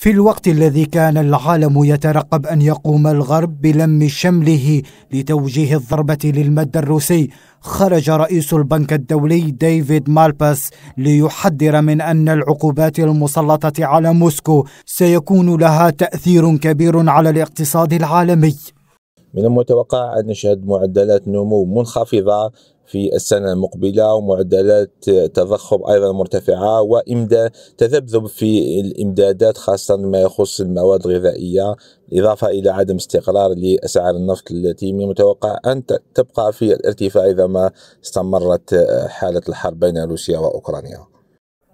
في الوقت الذي كان العالم يترقب ان يقوم الغرب بلم شمله لتوجيه الضربه للمد الروسي خرج رئيس البنك الدولي ديفيد مالباس ليحذر من ان العقوبات المسلطه على موسكو سيكون لها تاثير كبير على الاقتصاد العالمي من المتوقع أن نشهد معدلات نمو منخفضة في السنة المقبلة ومعدلات تضخم أيضا مرتفعة وإمداد تذبذب في الإمدادات خاصة ما يخص المواد الغذائية إضافة إلى عدم استقرار لأسعار النفط التي من المتوقع أن تبقى في الارتفاع إذا ما استمرت حالة الحرب بين روسيا وأوكرانيا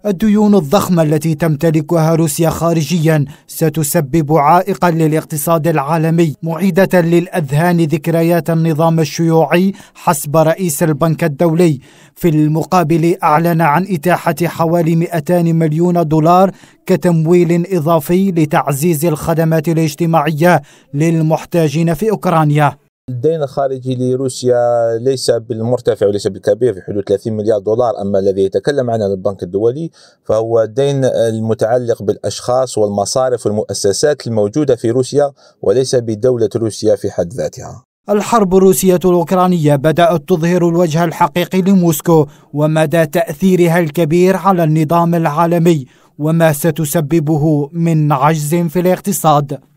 الديون الضخمة التي تمتلكها روسيا خارجيا ستسبب عائقا للاقتصاد العالمي معيدة للأذهان ذكريات النظام الشيوعي حسب رئيس البنك الدولي في المقابل أعلن عن إتاحة حوالي 200 مليون دولار كتمويل إضافي لتعزيز الخدمات الاجتماعية للمحتاجين في أوكرانيا الدين الخارجي لروسيا ليس بالمرتفع وليس بالكبير في حدود 30 مليار دولار اما الذي يتكلم عنه البنك الدولي فهو الدين المتعلق بالاشخاص والمصارف والمؤسسات الموجوده في روسيا وليس بدوله روسيا في حد ذاتها. الحرب الروسية الأوكرانية بدأت تظهر الوجه الحقيقي لموسكو ومدى تأثيرها الكبير على النظام العالمي وما ستسببه من عجز في الاقتصاد.